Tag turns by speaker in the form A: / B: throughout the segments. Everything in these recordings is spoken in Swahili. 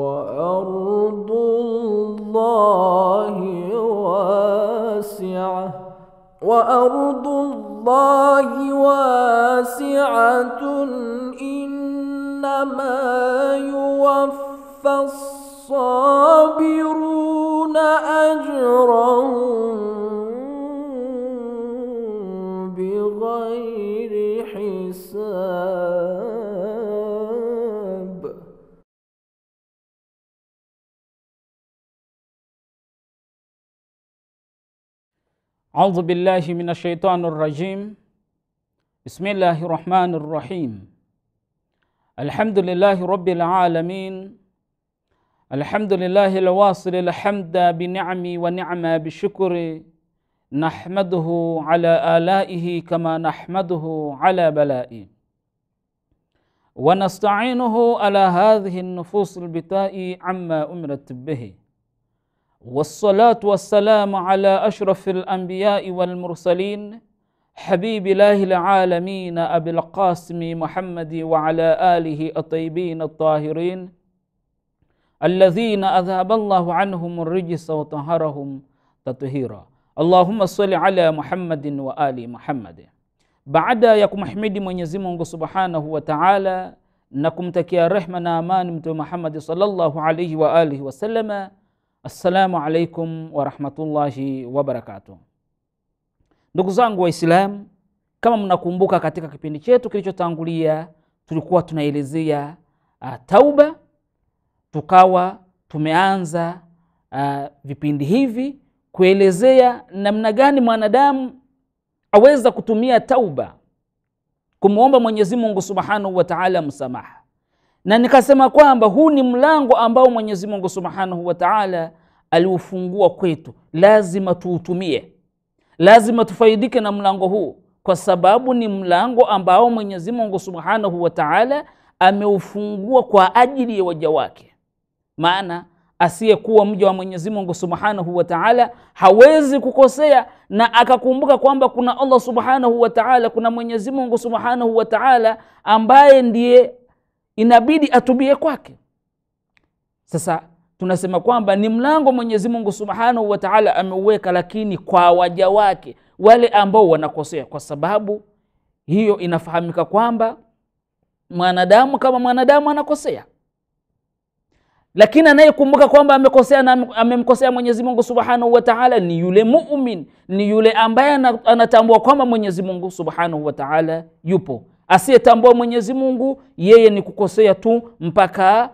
A: وأرض الله واسعة وأرض الله واسعة إنما يوفى الصابرون أجرهم أعوذ بالله من الشيطان الرجيم بسم الله الرحمن الرحيم الحمد لله رب العالمين الحمد لله الواصل الحمد بنعم ونعم بشكر نحمده على آلائه كما نحمده على بلائه ونستعينه على هذه النفوس البتاء عما أمرت به والصلاة والسلام على أشرف الأنبياء والمرسلين حبيب الله العالمين أبي القاسم محمد وعلى آله الطيبين الطاهرين الذين أذهب الله عنهم الرجس وطهرهم تطهيرا اللهم صل على محمد وآل محمد بعد يكم حمد من يزمون سبحانه وتعالى نكم تكيا رحمنا أمان محمد صلى الله عليه وآله وسلم Assalamu alaikum warahmatullahi wabarakatuh. Ndugu zangu Waislamu, kama mnakumbuka katika kipindi chetu kilichotangulia tulikuwa tunaelezea uh, tauba, tukawa tumeanza uh, vipindi hivi kuelezea namna gani mwanadamu aweza kutumia tauba kumwomba Mwenyezi Mungu subhanahu wa taala msamaha na nikasema kwamba huu ni mlango ambao Mwenyezi Mungu Subhanahu wa Ta'ala aliufungua kwetu, lazima tuutumie, lazima tufaidike na mlango huu, kwa sababu ni mlango ambao Mwenyezi Mungu Subhanahu wa Ta'ala ameufungua kwa ajili ya waja wake. Maana asiyekuwa mja wa Mwenyezi Mungu Subhanahu wa Ta'ala hawezi kukosea na akakumbuka kwamba kuna Allah Subhanahu wa Ta'ala, kuna Mwenyezi Mungu Subhanahu wa Ta'ala ambaye ndiye inabidi atubie kwake sasa tunasema kwamba ni mlango mwenyezi mungu subhanahu wataala ameuweka lakini kwa waja wake wale ambao wanakosea kwa sababu hiyo inafahamika kwamba mwanadamu kama mwanadamu anakosea lakini anayekumbuka kwamba amekosea na amemkosea mwenyezi mungu subhanahu wataala ni yule mumin ni yule ambaye anatambua kwamba mwenyezi mungu subhanahu wataala yupo Asiyetambua Mwenyezi Mungu yeye ni kukosea tu mpaka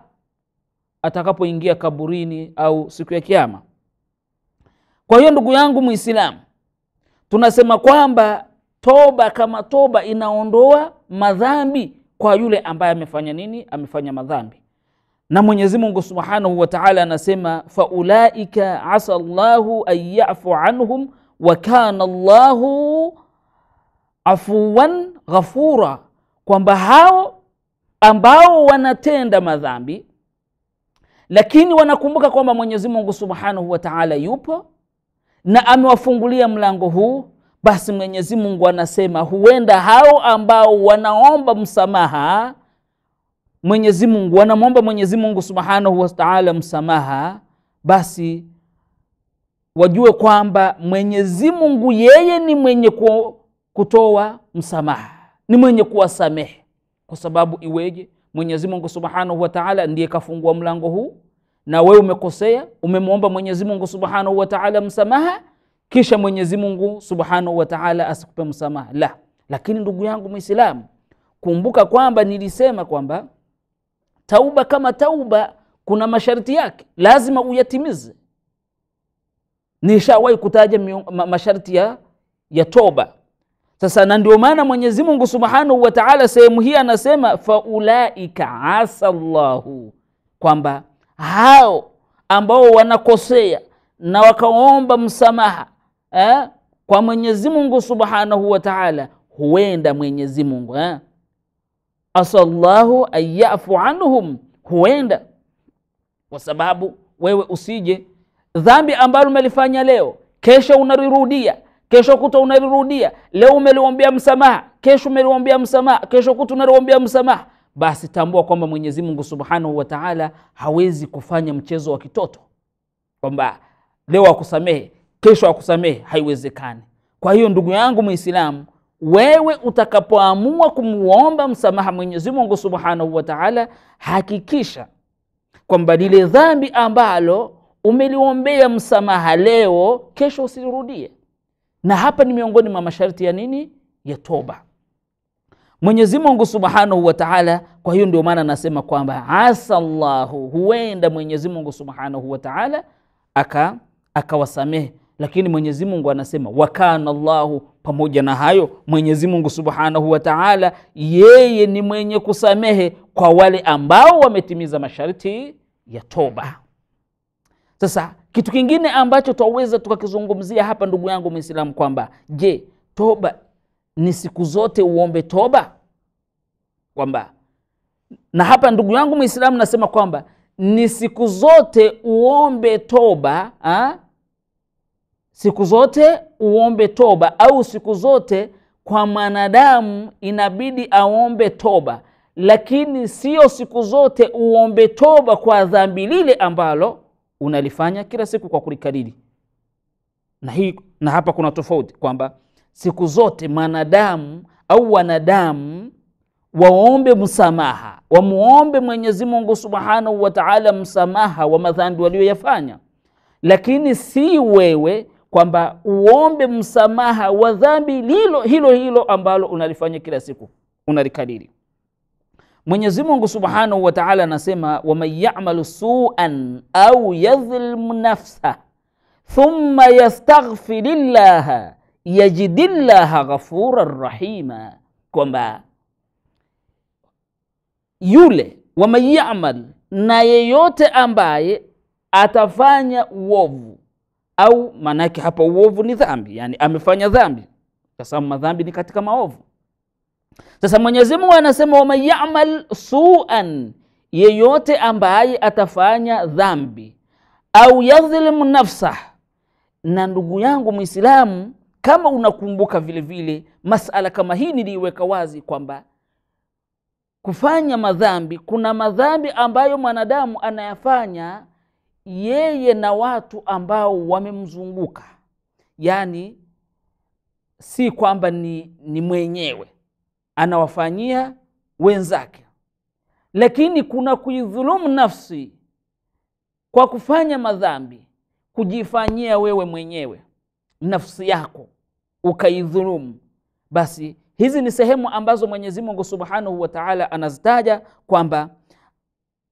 A: atakapoingia kaburini au siku ya Kiyama. Kwa hiyo ndugu yangu Muislamu, tunasema kwamba toba kama toba inaondoa madhambi kwa yule ambaye amefanya nini? Amefanya madhambi. Na Mwenyezi Mungu Subhanahu wa Ta'ala anasema faulaika asa llahu an yafu anhum wa kana llahu afuwan ghafura, kwamba hao ambao wanatenda madhambi lakini wanakumbuka kwamba mwenyezi mungu subhanahu wa taala yupo na amewafungulia mlango huu basi mwenyezi mungu anasema huenda hao ambao wanaomba msamaha mwenyezi mungu wanamwomba mwenyezi mungu subhanahu wataala msamaha basi wajue kwamba mwenyezi mungu yeye ni mwenye kutoa msamaha ni mwenye kuwasamehe, kwa sababu iweje? Mwenyezi Mungu Subhanahu wa Ta'ala ndiye kafungua mlango huu, na wewe umekosea, umemwomba Mwenyezi Mungu Subhanahu wa Ta'ala msamaha, kisha Mwenyezi Mungu Subhanahu wa Ta'ala asikupe msamaha la. Lakini ndugu yangu Muislamu, kumbuka kwamba nilisema kwamba tauba kama tauba kuna masharti yake, lazima uyatimize. Nishawahi kutaja masharti ya, ya toba sasa na ndio maana mwenyezi mungu subhanahu wa taala sehemu hii anasema faulaika asa llahu kwamba hao ambao wanakosea na wakaomba msamaha eh, kwa mwenyezi mungu subhanahu wa taala huenda mwenyezi mungu eh, asa llahu an anhum huenda kwa sababu wewe usije dhambi ambalo umelifanya leo kesho unalirudia kesho kuta unalirudia. Leo umeliombea msamaha, kesho umeliombea msamaha, kesho kuta unaliombea msamaha, basi tambua kwamba Mwenyezi Mungu Subhanahu wa Ta'ala hawezi kufanya mchezo wa kitoto kwamba leo akusamehe kesho akusamehe, haiwezekani. Kwa hiyo ndugu yangu Muislamu, wewe utakapoamua kumuomba msamaha Mwenyezi Mungu Subhanahu wa Ta'ala, hakikisha kwamba lile dhambi ambalo umeliombea msamaha leo, kesho usirudie na hapa ni miongoni mwa masharti ya nini ya toba Mwenyezi Mungu Subhanahu wa Ta'ala. Kwa hiyo ndio maana anasema kwamba asa llahu, huenda Mwenyezi Mungu Subhanahu wa Ta'ala aka akawasamehe, lakini Mwenyezi Mungu anasema wakana llahu. Pamoja na hayo, Mwenyezi Mungu Subhanahu wa Ta'ala yeye ni mwenye kusamehe kwa wale ambao wametimiza masharti ya toba. Sasa kitu kingine ambacho twaweza tukakizungumzia hapa ndugu yangu mwislamu kwamba je toba ni siku zote uombe toba kwamba na hapa ndugu yangu mwislamu nasema kwamba ni siku zote uombe toba ha? siku zote uombe toba au siku zote kwa mwanadamu inabidi aombe toba lakini sio siku zote uombe toba kwa dhambi lile ambalo unalifanya kila siku kwa kulikariri na, hii, na hapa kuna tofauti kwamba siku zote mwanadamu au wanadamu waombe msamaha, wamuombe mwenyezimungu Subhanahu wataala msamaha wa madhambi walioyafanya, lakini si wewe kwamba uombe msamaha wa dhambi lilo hilo hilo ambalo unalifanya kila siku unalikariri. Mwenyezi Mungu Subhanahu wa Ta'ala anasema, waman ya'malu su'an au yadhlim nafsa thumma yastaghfirillaha yajidillaha ghafura rahima, kwamba yule waman ya'mal, na yeyote ambaye atafanya uovu au maanake hapa uovu ni dhambi, yani amefanya dhambi, kwa sababu madhambi ni katika maovu sasa mwenyezi mungu anasema waman yamal suan yeyote ambaye atafanya dhambi au yadhlimu nafsah na ndugu yangu mwislamu kama unakumbuka vile vile masala kama hii niliiweka wazi kwamba kufanya madhambi kuna madhambi ambayo mwanadamu anayafanya yeye na watu ambao wamemzunguka yaani si kwamba ni, ni mwenyewe anawafanyia wenzake, lakini kuna kuidhulumu nafsi kwa kufanya madhambi, kujifanyia wewe mwenyewe nafsi yako ukaidhulumu, basi hizi ni sehemu ambazo Mwenyezi Mungu Subhanahu wa Ta'ala anazitaja kwamba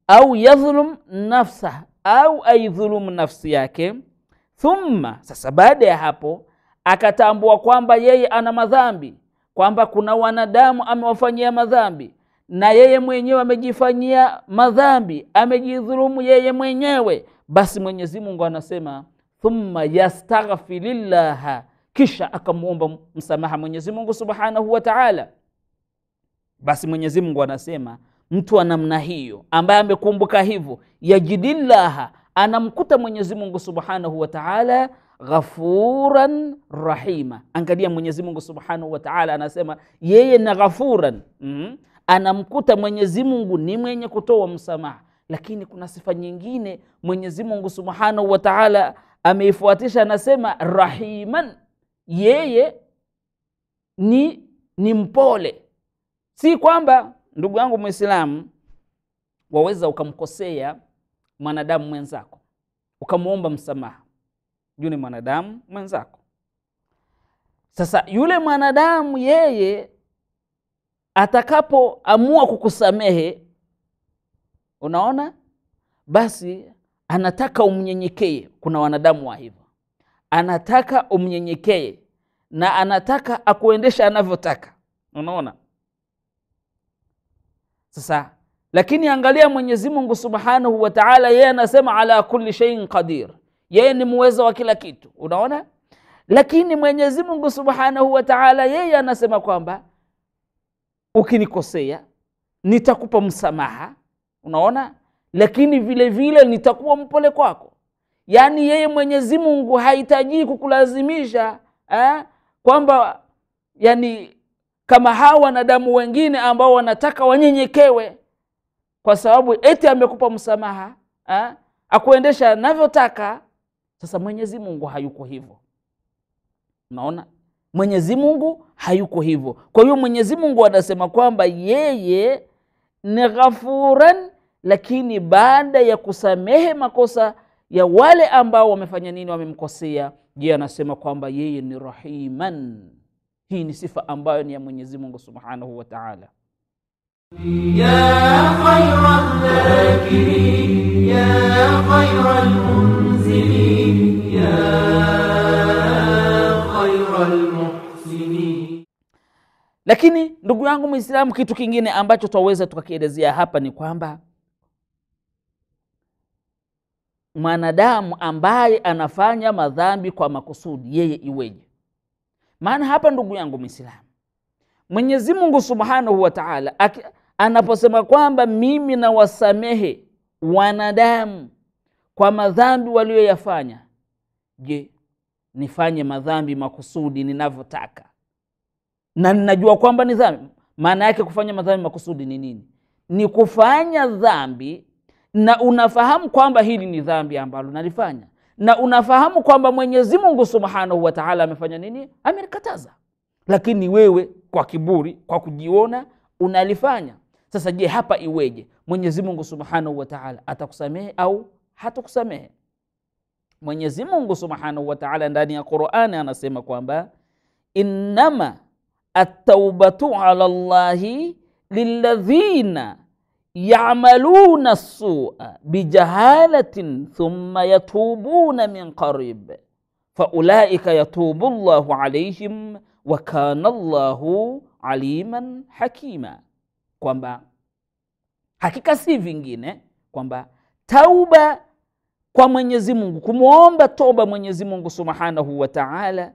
A: au yadhulum nafsa au aidhulumu nafsi yake. Thumma, sasa baada ya hapo akatambua kwamba yeye ana madhambi kwamba kuna wanadamu amewafanyia madhambi na yeye mwenyewe amejifanyia madhambi, amejidhulumu yeye mwenyewe. Basi Mwenyezi Mungu anasema thumma yastaghfirillaha, kisha akamwomba msamaha Mwenyezi Mungu subhanahu wa taala. Basi Mwenyezi Mungu anasema mtu wa namna hiyo ambaye amekumbuka hivyo, yajidillaha, anamkuta Mwenyezi Mungu subhanahu wa taala ghafuran rahima. Angalia Mwenyezi Mungu subhanahu wa taala anasema yeye na ghafuran mm, anamkuta Mwenyezi Mungu ni mwenye kutoa msamaha, lakini kuna sifa nyingine Mwenyezi Mungu subhanahu wa taala ameifuatisha, anasema rahiman, yeye ni ni mpole. Si kwamba ndugu yangu Mwislamu waweza ukamkosea mwanadamu mwenzako ukamwomba msamaha juu ni mwanadamu mwenzako. Sasa yule mwanadamu yeye atakapoamua kukusamehe, unaona, basi anataka umnyenyekee. Kuna wanadamu wa hivyo, anataka umnyenyekee na anataka akuendesha anavyotaka, unaona. Sasa lakini angalia Mwenyezi Mungu Subhanahu wa Ta'ala, yeye anasema ala kuli sheiin qadir yeye ni muweza wa kila kitu unaona lakini mwenyezi mungu subhanahu wataala yeye anasema kwamba ukinikosea nitakupa msamaha unaona lakini vile vile nitakuwa mpole kwako yaani yeye mwenyezi mungu hahitaji kukulazimisha eh, kwamba yani kama hawa wanadamu wengine ambao wanataka wanyenyekewe kwa sababu eti amekupa msamaha eh, akuendesha anavyotaka sasa Mwenyezi Mungu hayuko hivyo, unaona. Mwenyezi Mungu hayuko hivyo. Kwa hiyo Mwenyezi Mungu anasema kwamba yeye ni ghafuran, lakini baada ya kusamehe makosa ya wale ambao wamefanya nini, wamemkosea, je, anasema kwamba yeye ni rahiman. Hii ni sifa ambayo ni ya Mwenyezi Mungu Subhanahu wa Ta'ala. ya Lakini ndugu yangu Mwislamu, kitu kingine ambacho twaweza tukakielezea hapa ni kwamba mwanadamu ambaye anafanya madhambi kwa makusudi, yeye iweje? Maana hapa ndugu yangu Muislamu, Mwenyezi Mungu Subhanahu wa Ta'ala anaposema kwamba mimi nawasamehe wanadamu kwa madhambi walioyafanya, je, nifanye madhambi makusudi ninavyotaka? na ninajua kwamba ni dhambi. Maana yake kufanya madhambi makusudi ni nini? Ni kufanya dhambi na unafahamu kwamba hili ni dhambi ambalo nalifanya, na unafahamu kwamba Mwenyezi Mungu Subhanahu wa Ta'ala amefanya nini? Amelikataza, lakini wewe kwa kiburi, kwa kujiona unalifanya. Sasa je, hapa iweje? Mwenyezi Mungu Subhanahu wa Ta'ala atakusamehe au hatakusamehe? Mwenyezi Mungu Subhanahu wa Ta'ala ndani ya Qur'ani anasema kwamba innama At-taubatu ala Allahi lilladhina yamaluna sua bijahalatin thumma yatubuna min qarib faulaika yatubu Allahu alaihim wa kana Allahu aliman hakima, kwamba hakika si vingine kwamba tauba kwa Mwenyezi Mungu, kumwomba toba Mwenyezi Mungu subhanahu wa ta'ala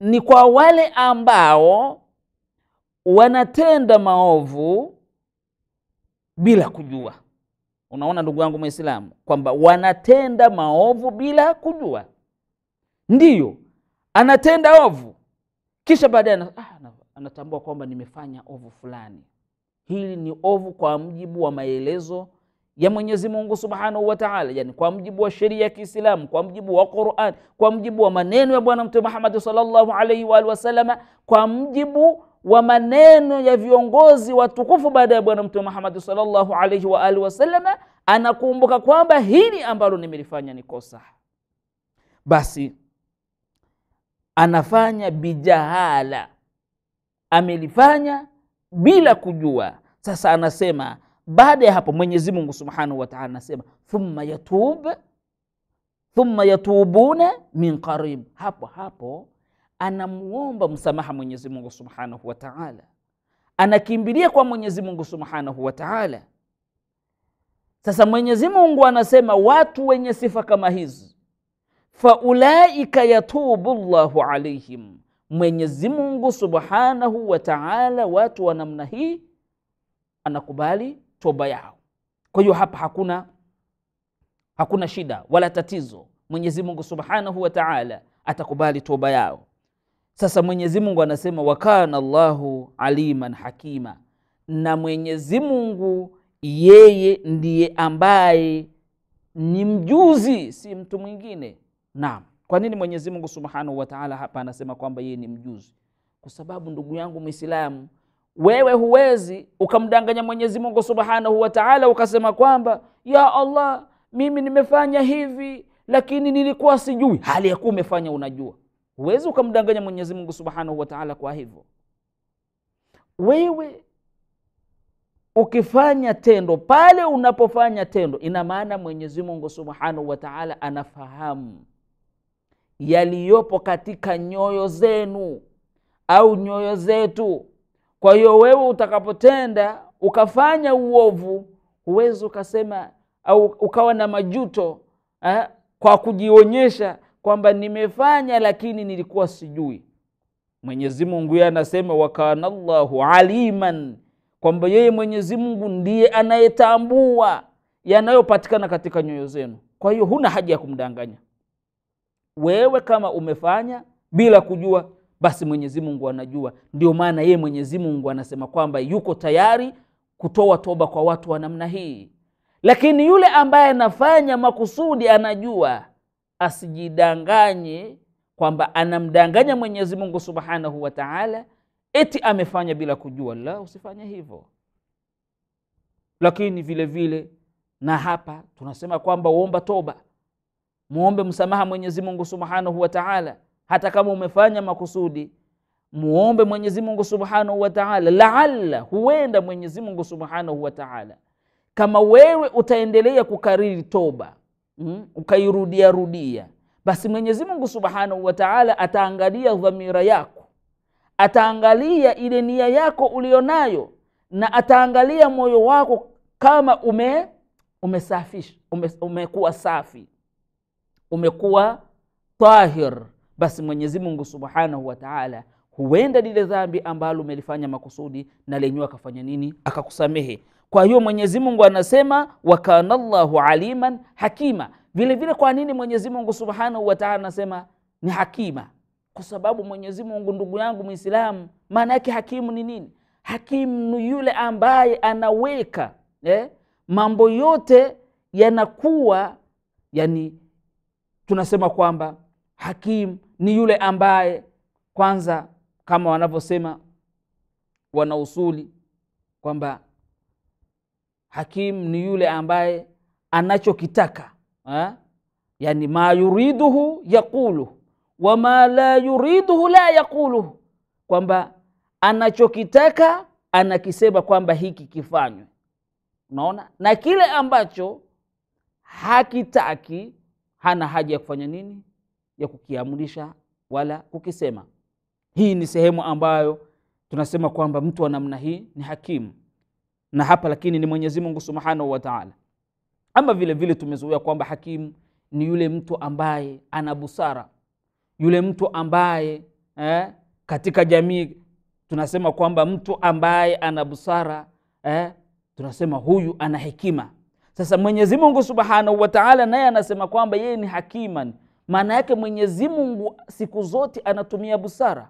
A: ni kwa wale ambao wanatenda maovu bila kujua. Unaona ndugu yangu Muislamu, kwamba wanatenda maovu bila kujua. Ndiyo, anatenda ovu kisha baadaye ah, anatambua kwamba nimefanya ovu fulani. Hili ni ovu kwa mjibu wa maelezo ya Mwenyezi Mungu Subhanahu wa Ta'ala, yani kwa mjibu wa sheria ya Kiislamu, kwa mjibu wa Qur'an, kwa mjibu wa maneno ya Bwana Mtume Muhammad sallallahu alaihi wa alihi kwa mjibu wa maneno ya viongozi watukufu baada ya Bwana Mtume Muhammad sallallahu alaihi wa alihi wasallam, anakumbuka kwamba hili ambalo nimelifanya ni kosa, basi anafanya bijahala, amelifanya bila kujua. Sasa anasema baada ya hapo Mwenyezi Mungu Subhanahu wa Ta'ala anasema thumma yatub thumma yatubuna min qarib, hapo hapo anamuomba msamaha Mwenyezi Mungu Subhanahu wa Ta'ala, anakimbilia kwa Mwenyezi Mungu Subhanahu wa Ta'ala. Sasa Mwenyezi Mungu anasema watu wenye sifa kama hizi, faulaika yatubu Allahu alaihim, Mwenyezi Mungu Subhanahu wa Ta'ala watu wa namna hii anakubali toba yao. Kwa hiyo hapa hakuna, hakuna shida wala tatizo. Mwenyezi Mungu Subhanahu wa Ta'ala atakubali toba yao. Sasa Mwenyezi Mungu anasema wa kana Allahu aliman hakima, na Mwenyezi Mungu yeye ndiye ambaye ni mjuzi, si mtu mwingine. Naam. Kwa nini Mwenyezi Mungu Subhanahu wa Ta'ala hapa anasema kwamba yeye ni mjuzi? Kwa sababu ndugu yangu Muislamu wewe huwezi ukamdanganya mwenyezi mungu subhanahu wa taala ukasema kwamba ya allah mimi nimefanya hivi lakini nilikuwa sijui hali ya umefanya unajua huwezi ukamdanganya mwenyezi mungu subhanahu wa taala kwa hivyo wewe ukifanya tendo pale unapofanya tendo ina maana mwenyezi mungu subhanahu wa taala anafahamu yaliyopo katika nyoyo zenu au nyoyo zetu kwa hiyo wewe utakapotenda ukafanya uovu, huwezi ukasema au ukawa na majuto ha, eh, kwa kujionyesha kwamba nimefanya lakini nilikuwa sijui. Mwenyezi Mungu yeye anasema wakana Allahu aliman, kwamba yeye Mwenyezi Mungu ndiye anayetambua yanayopatikana katika nyoyo zenu. Kwa hiyo huna haja ya kumdanganya wewe, kama umefanya bila kujua basi mwenyezi mungu anajua ndio maana yeye mwenyezi mungu anasema kwamba yuko tayari kutoa toba kwa watu wa namna hii lakini yule ambaye anafanya makusudi anajua asijidanganye kwamba anamdanganya mwenyezi mungu subhanahu wa taala eti amefanya bila kujua la usifanye hivyo lakini vile vile na hapa tunasema kwamba uomba toba muombe msamaha mwenyezi mungu subhanahu wa taala hata kama umefanya makusudi muombe mwenyezi mungu subhanahu wa taala laalla huenda mwenyezi mungu subhanahu wa taala kama wewe utaendelea kukariri toba mm, ukairudiarudia basi mwenyezi mungu subhanahu wa taala ataangalia dhamira yako ataangalia ile nia yako ulionayo na ataangalia moyo wako kama ume umesafisha ume, umekuwa safi umekuwa tahir basi Mwenyezi Mungu subhanahu wa taala huenda lile dhambi ambalo umelifanya makusudi na lenyewe akafanya nini, akakusamehe. Kwa hiyo Mwenyezi Mungu anasema wakana llahu aliman hakima. Vilevile, kwa nini Mwenyezi Mungu subhanahu wa taala anasema ni hakima? Kwa sababu Mwenyezi Mungu, ndugu yangu Muislamu, maana yake hakimu ni nini? Hakimu ni yule ambaye anaweka eh, mambo yote yanakuwa, yani tunasema kwamba hakimu ni yule ambaye kwanza kama wanavyosema wanausuli kwamba hakimu ni yule ambaye anachokitaka eh? yani ma yuriduhu yaquluh wama la yuriduhu la yaquluh kwamba anachokitaka anakisema kwamba hiki kifanywe unaona na kile ambacho hakitaki hana haja ya kufanya nini ya kukiamrisha wala kukisema. Hii ni sehemu ambayo tunasema kwamba mtu wa namna hii ni hakimu na hapa, lakini ni Mwenyezi Mungu Subhanahu wa Ta'ala. Ama vile vile tumezoea kwamba hakimu ni yule mtu ambaye ana busara, yule mtu ambaye eh, katika jamii tunasema kwamba mtu ambaye ana busara eh, tunasema huyu ana hekima. Sasa Mwenyezi Mungu Subhanahu wa Ta'ala naye anasema kwamba yeye ni hakiman maana yake mwenyezi mungu siku zote anatumia busara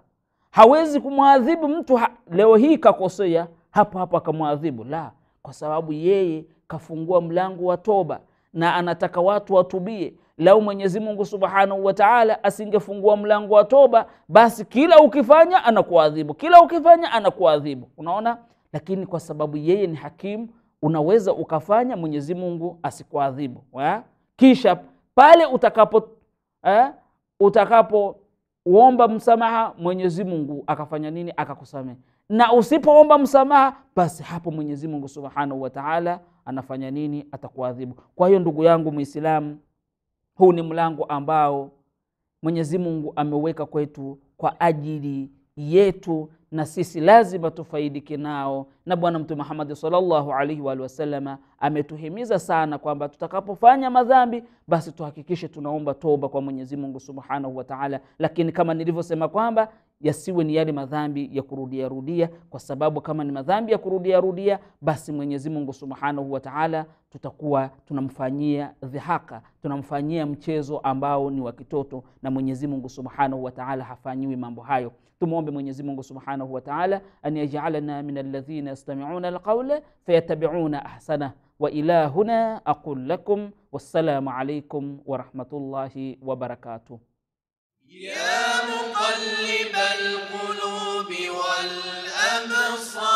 A: hawezi kumwadhibu mtu ha leo hii kakosea hapo hapo akamwadhibu la kwa sababu yeye kafungua mlango wa toba na anataka watu watubie lau mwenyezi mungu subhanahu wataala asingefungua mlango wa toba basi kila ukifanya anakuadhibu kila ukifanya anakuadhibu unaona lakini kwa sababu yeye ni hakimu unaweza ukafanya mwenyezi mungu asikuadhibu eh? kisha pale utakapo eh, utakapoomba msamaha Mwenyezi Mungu akafanya nini? Akakusamehe. Na usipoomba msamaha, basi hapo Mwenyezi Mungu Subhanahu wa Ta'ala anafanya nini? Atakuadhibu. Kwa hiyo ndugu yangu Muislamu, huu ni mlango ambao Mwenyezi Mungu ameweka kwetu kwa ajili yetu na sisi lazima tufaidike nao. Na Bwana Mtume Muhammadi sallallahu alaihi waalihi wasalama ametuhimiza sana kwamba tutakapofanya madhambi basi tuhakikishe tunaomba toba kwa Mwenyezi Mungu subhanahu wa taala, lakini kama nilivyosema kwamba yasiwe ni yale madhambi ya kurudiarudia, kwa sababu kama ni madhambi ya kurudiarudia, basi Mwenyezi Mungu subhanahu wa taala tutakuwa tunamfanyia dhihaka, tunamfanyia mchezo ambao ni wa kitoto, na Mwenyezi Mungu subhanahu wa taala hafanyiwi mambo hayo. tumwombe mwenyezi mungu subhanahu wa taala an yajalna min alladhina yastamiuna alqaula fayatabiuna ahsanah وإلهنا أقول لكم والسلام عليكم ورحمة الله وبركاته يا مقلب القلوب والأبصار